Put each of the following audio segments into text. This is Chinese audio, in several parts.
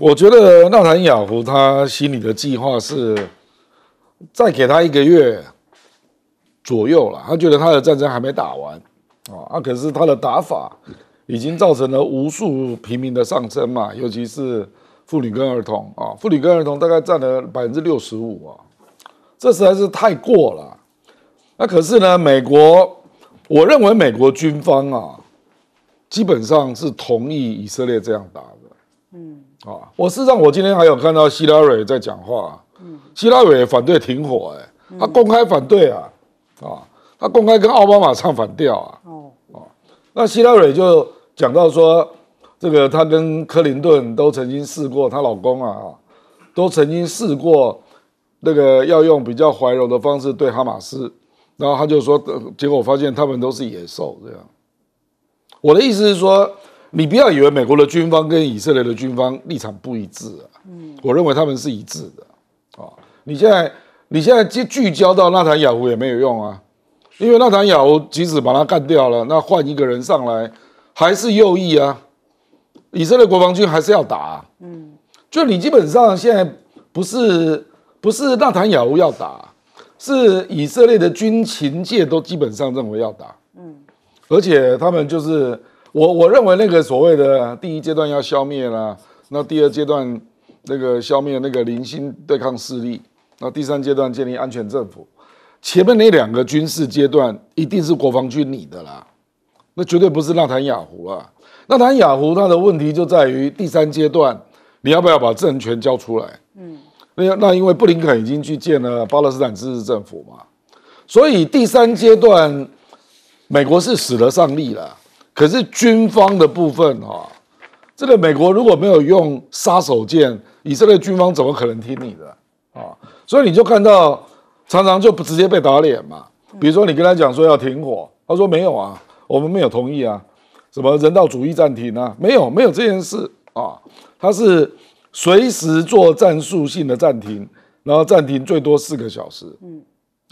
我觉得纳坦雅夫他心里的计划是，再给他一个月左右了。他觉得他的战争还没打完啊，啊，可是他的打法已经造成了无数平民的上升嘛，尤其是妇女跟儿童啊，妇女跟儿童大概占了百分之六十五啊，这实在是太过了。那可是呢，美国我认为美国军方啊，基本上是同意以色列这样打。的。啊，我事实上我今天还有看到希拉蕊在讲话，希拉蕊反对停火，哎，她公开反对啊，啊，她公开跟奥巴马唱反调啊，哦，哦，那希拉蕊就讲到说，这个她跟克林顿都曾经试过，她老公啊，都曾经试过，那个要用比较怀柔的方式对哈马斯，然后她就说，呃，结果发现他们都是野兽，这样，我的意思是说。你不要以为美国的军方跟以色列的军方立场不一致啊，嗯，我认为他们是一致的，啊，你现在你现在接聚焦到纳坦雅胡也没有用啊，因为纳坦雅胡即使把他干掉了，那换一个人上来还是右翼啊，以色列国防军还是要打，嗯，就你基本上现在不是不是纳坦雅胡要打，是以色列的军情界都基本上认为要打，嗯，而且他们就是。我我认为那个所谓的第一阶段要消灭啦，那第二阶段那个消灭那个零星对抗势力，那第三阶段建立安全政府，前面那两个军事阶段一定是国防军你的啦，那绝对不是纳坦雅胡啊，纳坦雅胡他的问题就在于第三阶段你要不要把政权交出来？嗯，那那因为布林肯已经去建了巴勒斯坦支持政府嘛，所以第三阶段美国是使得上力了。可是军方的部分哈，这个美国如果没有用杀手锏，以色列军方怎么可能听你的啊？所以你就看到常常就不直接被打脸嘛。比如说你跟他讲说要停火，他说没有啊，我们没有同意啊。什么人道主义暂停啊？没有，没有这件事啊。他是随时做战术性的暂停，然后暂停最多四个小时。嗯，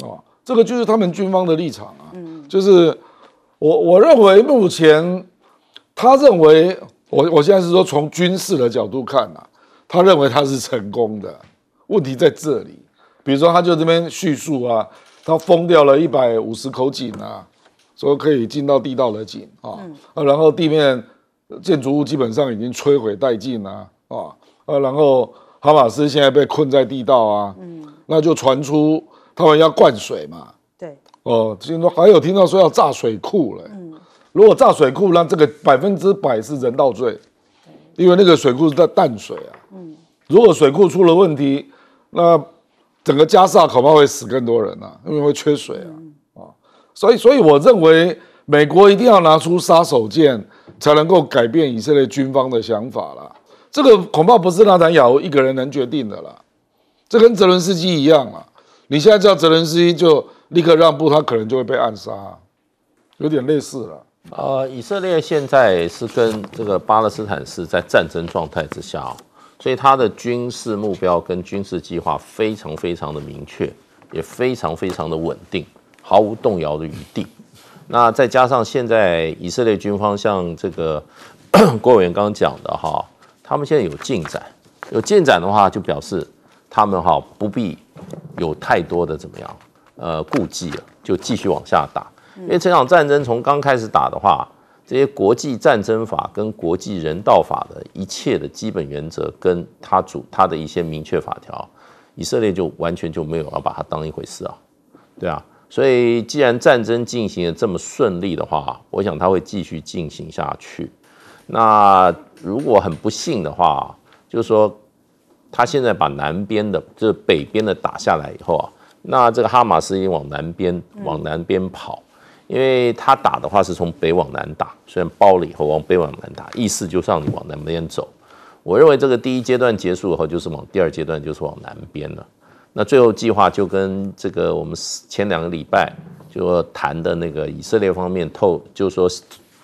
啊，这个就是他们军方的立场啊，就是。我我认为目前，他认为我我现在是说从军事的角度看啊，他认为他是成功的。问题在这里，比如说他就这边叙述啊，他封掉了一百五十口井啊，说可以进到地道的井啊，然后地面建筑物基本上已经摧毁殆尽了啊，然后哈马斯现在被困在地道啊，那就传出他们要灌水嘛。哦，听说还有听到说要炸水库嘞。嗯，如果炸水库，那这个百分之百是人道罪，因为那个水库是在淡水啊。嗯，如果水库出了问题，那整个加沙恐怕会死更多人呐，因为会缺水啊。啊，所以所以我认为美国一定要拿出杀手锏，才能够改变以色列军方的想法啦。这个恐怕不是纳坦雅欧一个人能决定的啦，这跟泽伦斯基一样啊。你现在叫泽伦斯基就。立刻让步，他可能就会被暗杀，有点类似了。啊，以色列现在是跟这个巴勒斯坦是在战争状态之下，所以他的军事目标跟军事计划非常非常的明确，也非常非常的稳定，毫无动摇的余地。那再加上现在以色列军方向这个 郭委员刚刚讲的哈，他们现在有进展，有进展的话就表示他们哈不必有太多的怎么样。呃，顾忌了，就继续往下打。因为这场战争从刚开始打的话，这些国际战争法跟国际人道法的一切的基本原则，跟他主他的一些明确法条，以色列就完全就没有要把它当一回事啊，对啊。所以既然战争进行的这么顺利的话，我想他会继续进行下去。那如果很不幸的话，就是说他现在把南边的，就是北边的打下来以后啊。那这个哈马斯已经往南边往南边跑，因为他打的话是从北往南打，虽然包了以后往北往南打，意思就是让你往南边走。我认为这个第一阶段结束以后，就是往第二阶段就是往南边了。那最后计划就跟这个我们前两个礼拜就谈的那个以色列方面透，就说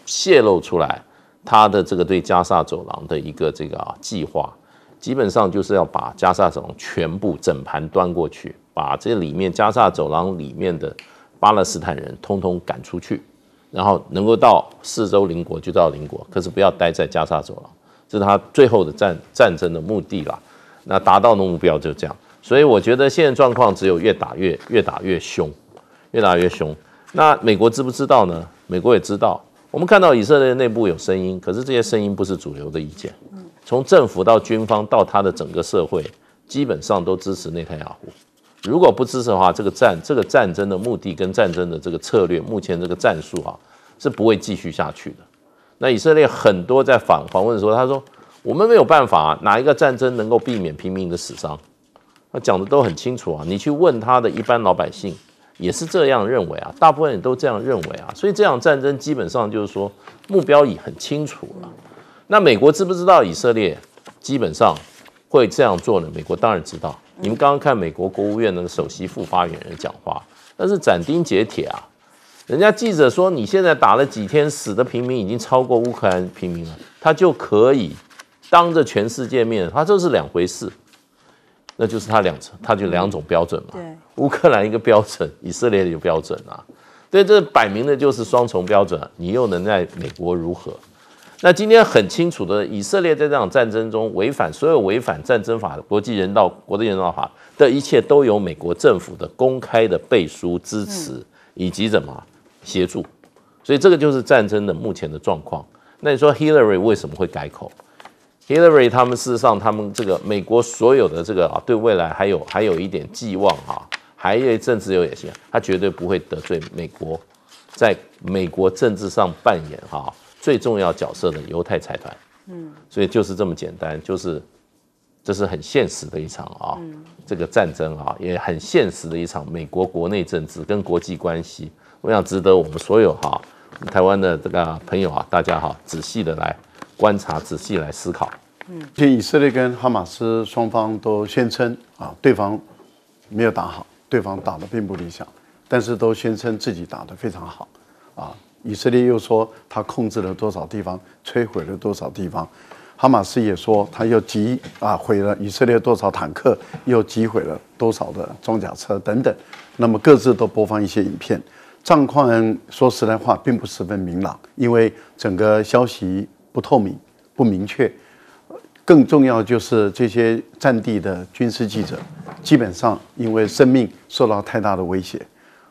泄露出来他的这个对加沙走廊的一个这个啊计划，基本上就是要把加沙走廊全部整盘端过去。把这里面加沙走廊里面的巴勒斯坦人通通赶出去，然后能够到四周邻国就到邻国，可是不要待在加沙走廊，这是他最后的战战争的目的啦。那达到的目标就这样，所以我觉得现在状况只有越打越越打越凶，越打越凶。那美国知不知道呢？美国也知道，我们看到以色列内部有声音，可是这些声音不是主流的意见。从政府到军方到他的整个社会，基本上都支持内塔雅亚胡。如果不支持的话，这个战这个战争的目的跟战争的这个策略，目前这个战术啊，是不会继续下去的。那以色列很多在访访问的时候，他说我们没有办法，哪一个战争能够避免平民的死伤？他讲的都很清楚啊。你去问他的一般老百姓也是这样认为啊，大部分人都这样认为啊。所以这场战争基本上就是说目标已很清楚了。那美国知不知道以色列基本上？会这样做呢？美国当然知道。你们刚刚看美国国务院那个首席副发言人讲话，那是斩钉截铁啊。人家记者说你现在打了几天死的平民已经超过乌克兰平民了，他就可以当着全世界面，他这是两回事，那就是他两，他就两种标准嘛。乌克兰一个标准，以色列一个标准啊。对，这摆明的就是双重标准。你又能在美国如何？那今天很清楚的，以色列在这场战争中违反所有违反战争法的国际人道国际人道法的一切，都有美国政府的公开的背书支持以及怎么协助，所以这个就是战争的目前的状况。那你说 Hillary 为什么会改口？Hillary 他们事实上他们这个美国所有的这个啊，对未来还有还有一点寄望啊，还有政治有野心，他绝对不会得罪美国，在美国政治上扮演哈。最重要角色的犹太财团，嗯，所以就是这么简单，就是这是很现实的一场啊，这个战争啊，也很现实的一场美国国内政治跟国际关系，我想值得我们所有哈台湾的这个朋友啊，大家哈仔细的来观察，仔细来思考。嗯，以色列跟哈马斯双方都宣称啊，对方没有打好，对方打的并不理想，但是都宣称自己打的非常好，啊。以色列又说他控制了多少地方，摧毁了多少地方；哈马斯也说他又击啊毁了以色列多少坦克，又击毁了多少的装甲车等等。那么各自都播放一些影片，战况说实在话并不十分明朗，因为整个消息不透明、不明确。更重要就是这些战地的军事记者，基本上因为生命受到太大的威胁，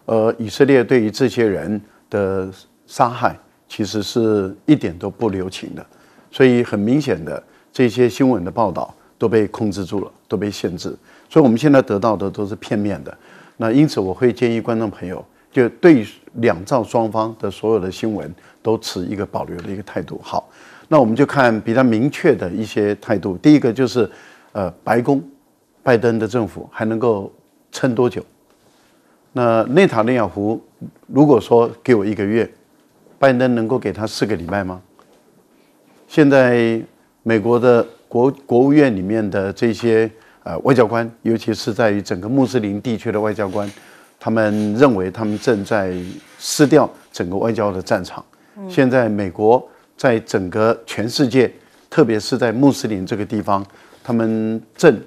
而以色列对于这些人的。杀害其实是一点都不留情的，所以很明显的这些新闻的报道都被控制住了，都被限制，所以我们现在得到的都是片面的。那因此，我会建议观众朋友，就对两造双方的所有的新闻都持一个保留的一个态度。好，那我们就看比较明确的一些态度。第一个就是，呃，白宫拜登的政府还能够撑多久？那内塔尼亚胡如果说给我一个月。拜登能够给他四个礼拜吗？现在美国的国国务院里面的这些呃外交官，尤其是在于整个穆斯林地区的外交官，他们认为他们正在失掉整个外交的战场。现在美国在整个全世界，特别是在穆斯林这个地方，他们正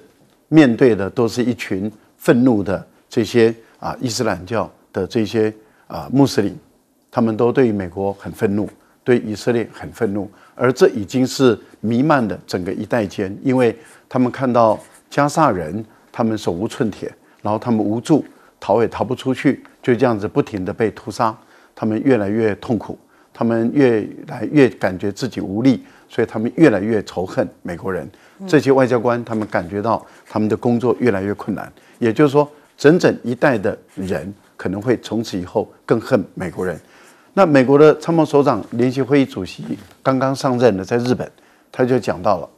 面对的都是一群愤怒的这些啊伊斯兰教的这些啊穆斯林。他们都对美国很愤怒，对以色列很愤怒，而这已经是弥漫的整个一代间，因为他们看到加沙人，他们手无寸铁，然后他们无助，逃也逃不出去，就这样子不停的被屠杀，他们越来越痛苦，他们越来越感觉自己无力，所以他们越来越仇恨美国人。这些外交官，他们感觉到他们的工作越来越困难，也就是说，整整一代的人可能会从此以后更恨美国人。那美国的参谋首长联席会议主席刚刚上任的，在日本，他就讲到了，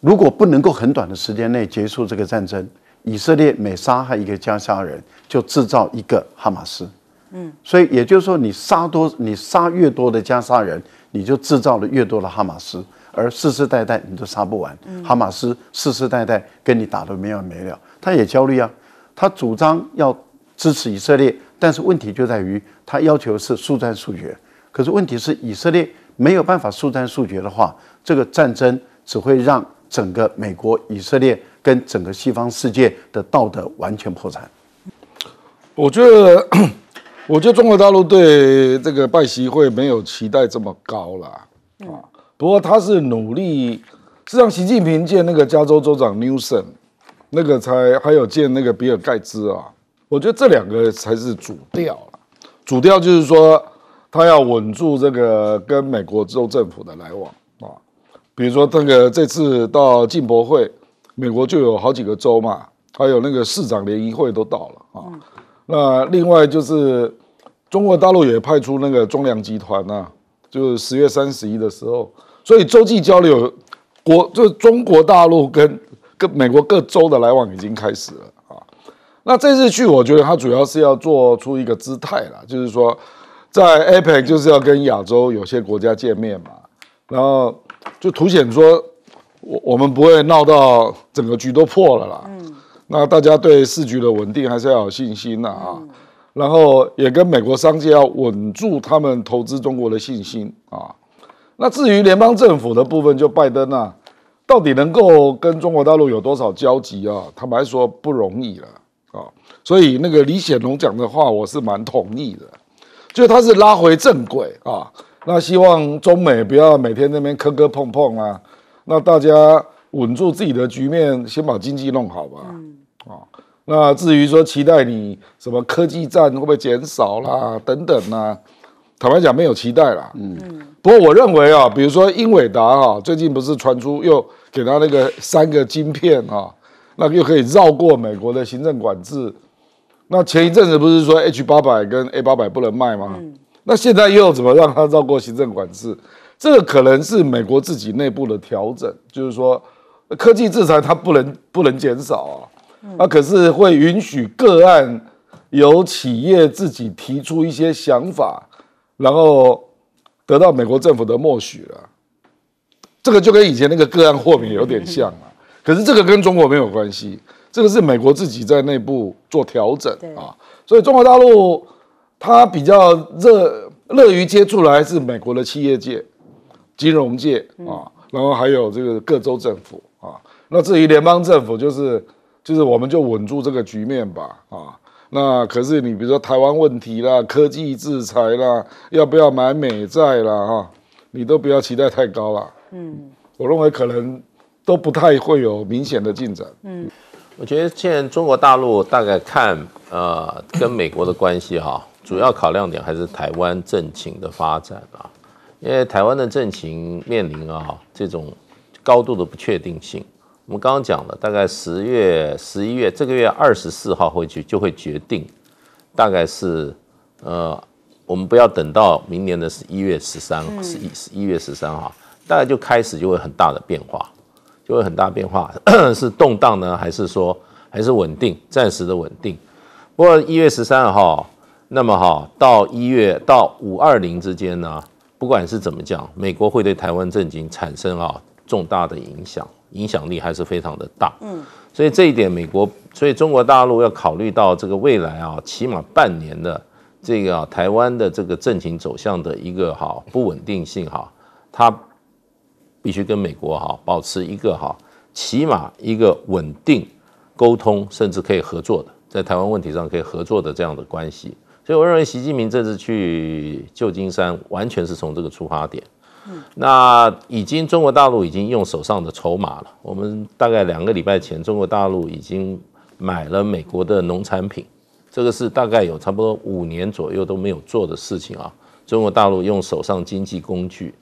如果不能够很短的时间内结束这个战争，以色列每杀害一个加沙人，就制造一个哈马斯。嗯，所以也就是说，你杀多，你杀越多的加沙人，你就制造了越多的哈马斯，而世世代代你都杀不完，哈马斯世世代代跟你打的没完没了，他也焦虑啊，他主张要支持以色列。但是问题就在于，他要求是速战速决。可是问题是以色列没有办法速战速决的话，这个战争只会让整个美国、以色列跟整个西方世界的道德完全破产。我觉得，我觉得中国大陆对这个拜习会没有期待这么高了啊。不过他是努力，是让习近平见那个加州州长 Newsom，那个才还有见那个比尔盖茨啊。我觉得这两个才是主调了，主调就是说他要稳住这个跟美国州政府的来往啊，比如说这个这次到进博会，美国就有好几个州嘛，还有那个市长联谊会都到了啊，那另外就是中国大陆也派出那个中粮集团呐，就十月三十一的时候，所以洲际交流国就中国大陆跟跟美国各州的来往已经开始了。那这次去，我觉得他主要是要做出一个姿态啦，就是说，在 APEC 就是要跟亚洲有些国家见面嘛，然后就凸显说，我我们不会闹到整个局都破了啦。嗯。那大家对市局的稳定还是要有信心的啊。然后也跟美国商界要稳住他们投资中国的信心啊。那至于联邦政府的部分，就拜登啊，到底能够跟中国大陆有多少交集啊？他们还说不容易了。啊，所以那个李显龙讲的话，我是蛮同意的，就他是拉回正轨啊。那希望中美不要每天那边磕磕碰碰啊，那大家稳住自己的局面，先把经济弄好吧。嗯。啊，那至于说期待你什么科技战会不会减少啦等等啊，坦白讲没有期待啦。嗯。不过我认为啊，比如说英伟达啊，最近不是传出又给他那个三个晶片啊。那又可以绕过美国的行政管制。那前一阵子不是说 H 八百跟 A 八百不能卖吗？那现在又怎么让它绕过行政管制？这个可能是美国自己内部的调整，就是说科技制裁它不能不能减少啊。那可是会允许个案由企业自己提出一些想法，然后得到美国政府的默许了。这个就跟以前那个个案豁免有点像啊。可是这个跟中国没有关系，这个是美国自己在内部做调整啊。所以中国大陆它比较热乐于接触的还是美国的企业界、金融界啊，然后还有这个各州政府啊。那至于联邦政府，就是就是我们就稳住这个局面吧啊。那可是你比如说台湾问题啦、科技制裁啦、要不要买美债啦哈，你都不要期待太高了。嗯，我认为可能。都不太会有明显的进展。嗯，我觉得现在中国大陆大概看，呃，跟美国的关系哈，主要考量点还是台湾政情的发展啊。因为台湾的政情面临啊这种高度的不确定性。我们刚刚讲了，大概十月、十一月，这个月二十四号会去就会决定，大概是，呃，我们不要等到明年的是一月十三，是一一月十三号，大概就开始就会很大的变化。就会很大变化，是动荡呢，还是说还是稳定？暂时的稳定。不过一月十三号，那么哈到一月到五二零之间呢，不管是怎么讲，美国会对台湾政经产生啊重大的影响，影响力还是非常的大。嗯，所以这一点美国，所以中国大陆要考虑到这个未来啊，起码半年的这个台湾的这个政情走向的一个哈不稳定性哈，它。必须跟美国哈保持一个哈，起码一个稳定沟通，甚至可以合作的，在台湾问题上可以合作的这样的关系。所以我认为习近平这次去旧金山，完全是从这个出发点。那已经中国大陆已经用手上的筹码了。我们大概两个礼拜前，中国大陆已经买了美国的农产品，这个是大概有差不多五年左右都没有做的事情啊。中国大陆用手上经济工具。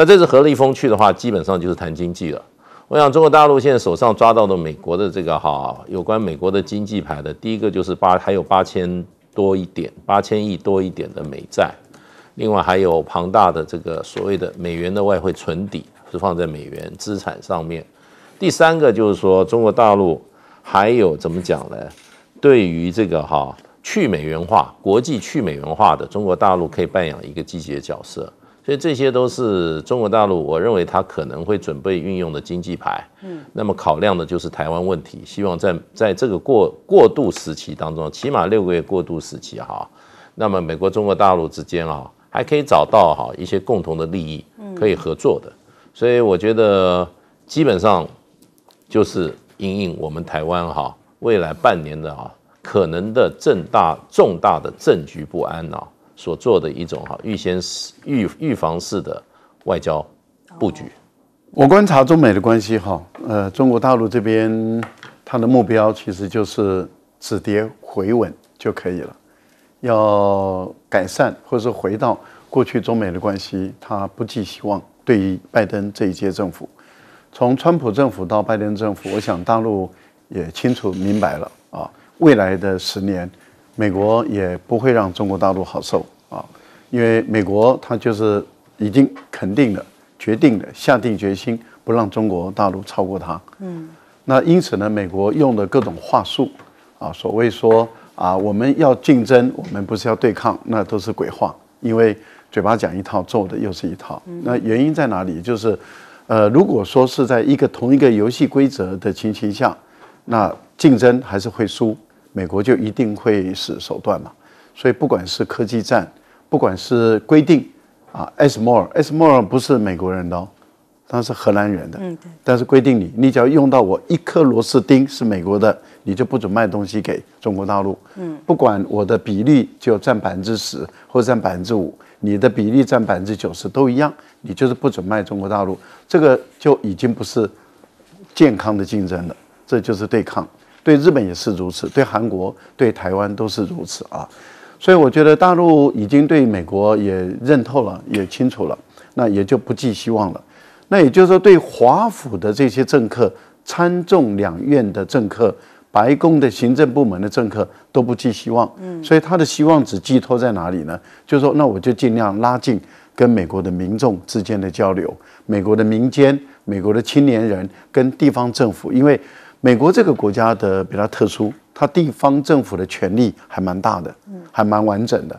那这次何立峰去的话，基本上就是谈经济了。我想，中国大陆现在手上抓到的美国的这个哈，有关美国的经济牌的，第一个就是八，还有八千多一点，八千亿多一点的美债，另外还有庞大的这个所谓的美元的外汇存底，是放在美元资产上面。第三个就是说，中国大陆还有怎么讲呢？对于这个哈去美元化，国际去美元化的，中国大陆可以扮演一个积极的角色。所以这些都是中国大陆，我认为他可能会准备运用的经济牌。嗯，那么考量的就是台湾问题，希望在在这个过过渡时期当中，起码六个月过渡时期哈，那么美国中国大陆之间啊，还可以找到哈一些共同的利益，可以合作的。所以我觉得基本上就是应应我们台湾哈未来半年的啊可能的正大重大的政局不安啊。所做的一种哈预先预预防式的外交布局。我观察中美的关系哈，呃，中国大陆这边它的目标其实就是止跌回稳就可以了，要改善或是回到过去中美的关系，它不寄希望对于拜登这一届政府。从川普政府到拜登政府，我想大陆也清楚明白了啊，未来的十年。美国也不会让中国大陆好受啊，因为美国它就是已经肯定的、决定的、下定决心不让中国大陆超过它。嗯，那因此呢，美国用的各种话术啊，所谓说啊，我们要竞争，我们不是要对抗，那都是鬼话。因为嘴巴讲一套，做的又是一套。那原因在哪里？就是，呃，如果说是在一个同一个游戏规则的情形下，那竞争还是会输。美国就一定会是手段嘛，所以不管是科技战，不管是规定啊，Smore，Smore 不是美国人的哦，他是荷兰人的。嗯，对。但是规定你，你只要用到我一颗螺丝钉是美国的，你就不准卖东西给中国大陆。嗯，不管我的比例就占百分之十，或者占百分之五，你的比例占百分之九十都一样，你就是不准卖中国大陆。这个就已经不是健康的竞争了，这就是对抗。对日本也是如此，对韩国、对台湾都是如此啊，所以我觉得大陆已经对美国也认透了，也清楚了，那也就不寄希望了。那也就是说，对华府的这些政客、参众两院的政客、白宫的行政部门的政客都不寄希望。嗯，所以他的希望只寄托在哪里呢？就是说，那我就尽量拉近跟美国的民众之间的交流，美国的民间、美国的青年人跟地方政府，因为。美国这个国家的比较特殊，它地方政府的权力还蛮大的，还蛮完整的，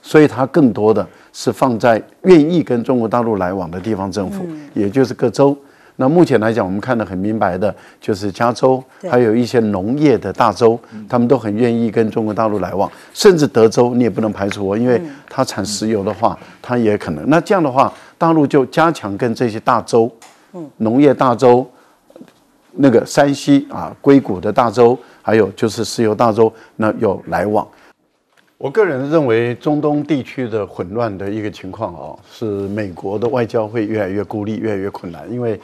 所以它更多的是放在愿意跟中国大陆来往的地方政府，也就是各州。那目前来讲，我们看得很明白的，就是加州，还有一些农业的大州，他们都很愿意跟中国大陆来往，甚至德州你也不能排除，因为它产石油的话，它也可能。那这样的话，大陆就加强跟这些大州，农业大州。那个山西啊，硅谷的大洲，还有就是石油大洲，那有来往。我个人认为，中东地区的混乱的一个情况啊，是美国的外交会越来越孤立，越来越困难。因为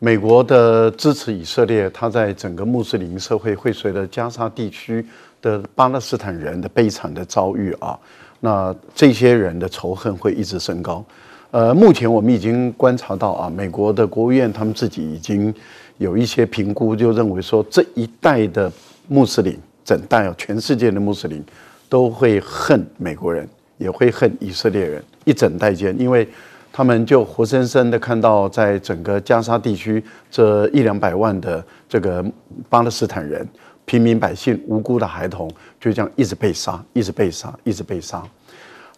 美国的支持以色列，它在整个穆斯林社会会随着加沙地区的巴勒斯坦人的悲惨的遭遇啊，那这些人的仇恨会一直升高。呃，目前我们已经观察到啊，美国的国务院他们自己已经。有一些评估就认为说，这一代的穆斯林，整代全世界的穆斯林都会恨美国人，也会恨以色列人，一整代间，因为他们就活生生的看到，在整个加沙地区这一两百万的这个巴勒斯坦人、平民百姓、无辜的孩童，就这样一直被杀，一直被杀，一直被杀，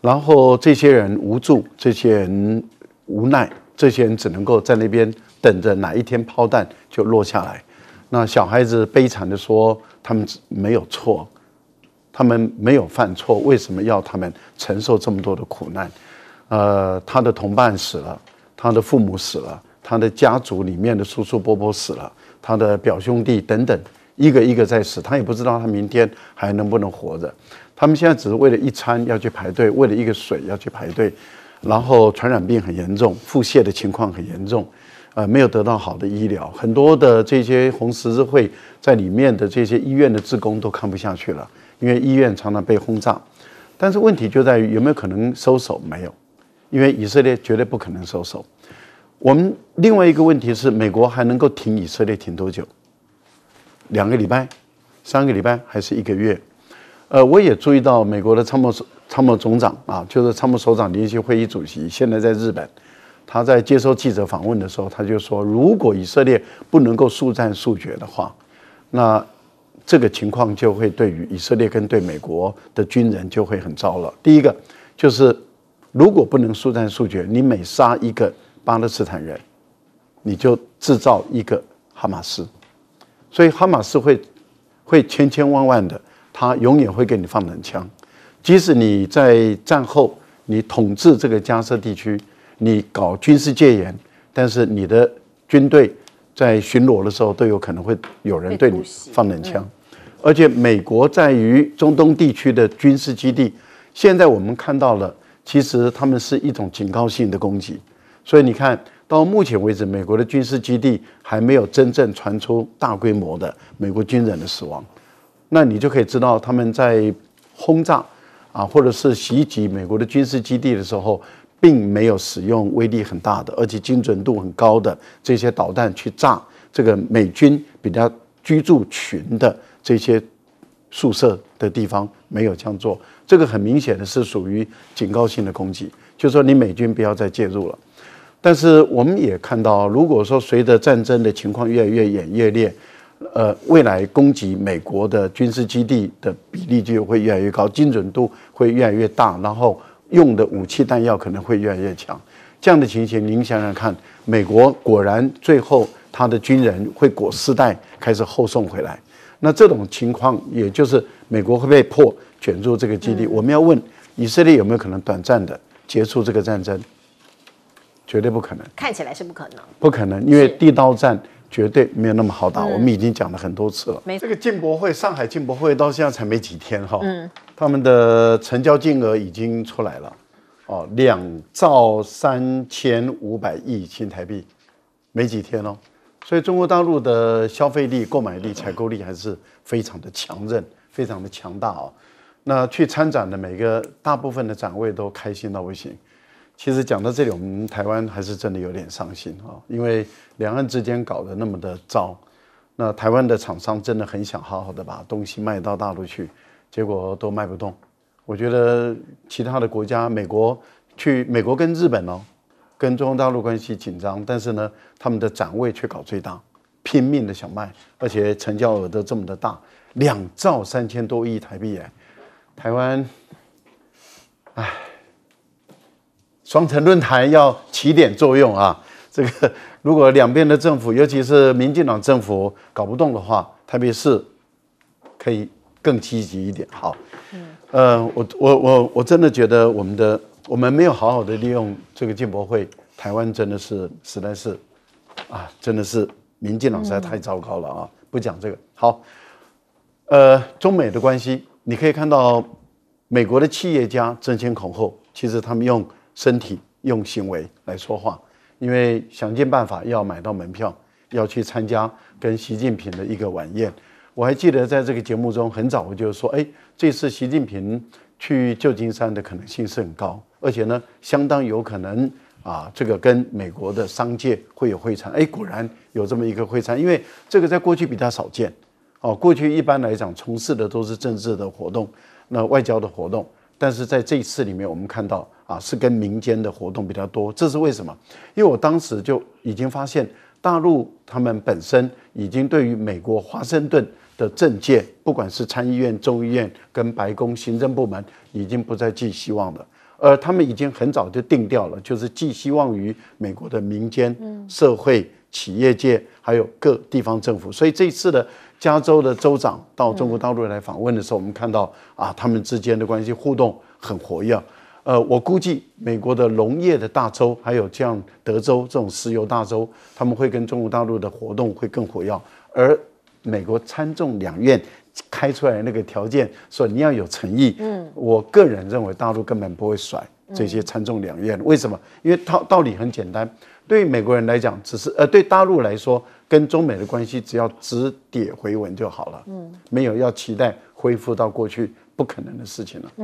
然后这些人无助，这些人无奈。这些人只能够在那边等着哪一天炮弹就落下来。那小孩子悲惨地说：“他们没有错，他们没有犯错，为什么要他们承受这么多的苦难？”呃，他的同伴死了，他的父母死了，他的家族里面的叔叔伯伯死了，他的表兄弟等等，一个一个在死，他也不知道他明天还能不能活着。他们现在只是为了，一餐要去排队，为了一个水要去排队。然后传染病很严重，腹泻的情况很严重，呃，没有得到好的医疗，很多的这些红十字会在里面的这些医院的职工都看不下去了，因为医院常常被轰炸。但是问题就在于有没有可能收手？没有，因为以色列绝对不可能收手。我们另外一个问题是，美国还能够挺以色列挺多久？两个礼拜、三个礼拜还是一个月？呃，我也注意到美国的参谋参谋总长啊，就是参谋首长联席会议主席，现在在日本。他在接受记者访问的时候，他就说：“如果以色列不能够速战速决的话，那这个情况就会对于以色列跟对美国的军人就会很糟了。第一个就是，如果不能速战速决，你每杀一个巴勒斯坦人，你就制造一个哈马斯，所以哈马斯会会千千万万的。”他永远会给你放冷枪，即使你在战后你统治这个加沙地区，你搞军事戒严，但是你的军队在巡逻的时候都有可能会有人对你放冷枪，而且美国在于中东地区的军事基地，现在我们看到了，其实他们是一种警告性的攻击，所以你看到目前为止，美国的军事基地还没有真正传出大规模的美国军人的死亡。那你就可以知道，他们在轰炸啊，或者是袭击美国的军事基地的时候，并没有使用威力很大的、而且精准度很高的这些导弹去炸这个美军比较居住群的这些宿舍的地方，没有这样做。这个很明显的是属于警告性的攻击，就说你美军不要再介入了。但是我们也看到，如果说随着战争的情况越来越演越烈。呃，未来攻击美国的军事基地的比例就会越来越高，精准度会越来越大，然后用的武器弹药可能会越来越强。这样的情形，您想想看，美国果然最后他的军人会裹丝带开始后送回来。那这种情况，也就是美国会被迫卷入这个基地。我们要问，以色列有没有可能短暂的结束这个战争？绝对不可能。看起来是不可能。不可能，因为地道战。绝对没有那么好打，我们已经讲了很多次了。这个进博会，上海进博会到现在才没几天哈，嗯，他们的成交金额已经出来了，哦，两兆三千五百亿新台币，没几天哦，所以中国大陆的消费力、购买力、采购力还是非常的强韧，非常的强大哦。那去参展的每个大部分的展位都开心到不行。其实讲到这里，我们台湾还是真的有点伤心啊，因为两岸之间搞得那么的糟，那台湾的厂商真的很想好好的把东西卖到大陆去，结果都卖不动。我觉得其他的国家，美国去美国跟日本哦，跟中国大陆关系紧张，但是呢，他们的展位却搞最大，拼命的想卖，而且成交额都这么的大，两兆三千多亿台币哎，台湾，唉。双城论坛要起点作用啊！这个如果两边的政府，尤其是民进党政府搞不动的话，特别是可以更积极一点。好，嗯，呃，我我我我真的觉得我们的我们没有好好的利用这个进博会，台湾真的是实在是啊，真的是民进党实在太糟糕了啊！不讲这个，好，呃，中美的关系，你可以看到美国的企业家争先恐后，其实他们用。身体用行为来说话，因为想尽办法要买到门票，要去参加跟习近平的一个晚宴。我还记得在这个节目中很早我就说，哎，这次习近平去旧金山的可能性是很高，而且呢，相当有可能啊，这个跟美国的商界会有会餐。哎，果然有这么一个会餐，因为这个在过去比较少见。哦，过去一般来讲从事的都是政治的活动，那外交的活动。但是在这一次里面，我们看到啊，是跟民间的活动比较多，这是为什么？因为我当时就已经发现，大陆他们本身已经对于美国华盛顿的政界，不管是参议院、众议院跟白宫行政部门，已经不再寄希望了。而他们已经很早就定掉了，就是寄希望于美国的民间、社会、企业界，还有各地方政府，所以这一次的。加州的州长到中国大陆来访问的时候，我们看到啊，他们之间的关系互动很活跃。呃，我估计美国的农业的大州，还有像德州这种石油大州，他们会跟中国大陆的活动会更活跃。而美国参众两院开出来那个条件，说你要有诚意。嗯，我个人认为大陆根本不会甩这些参众两院。为什么？因为道道理很简单，对于美国人来讲，只是呃，对大陆来说。跟中美的关系，只要止跌回稳就好了。嗯，没有要期待恢复到过去不可能的事情了。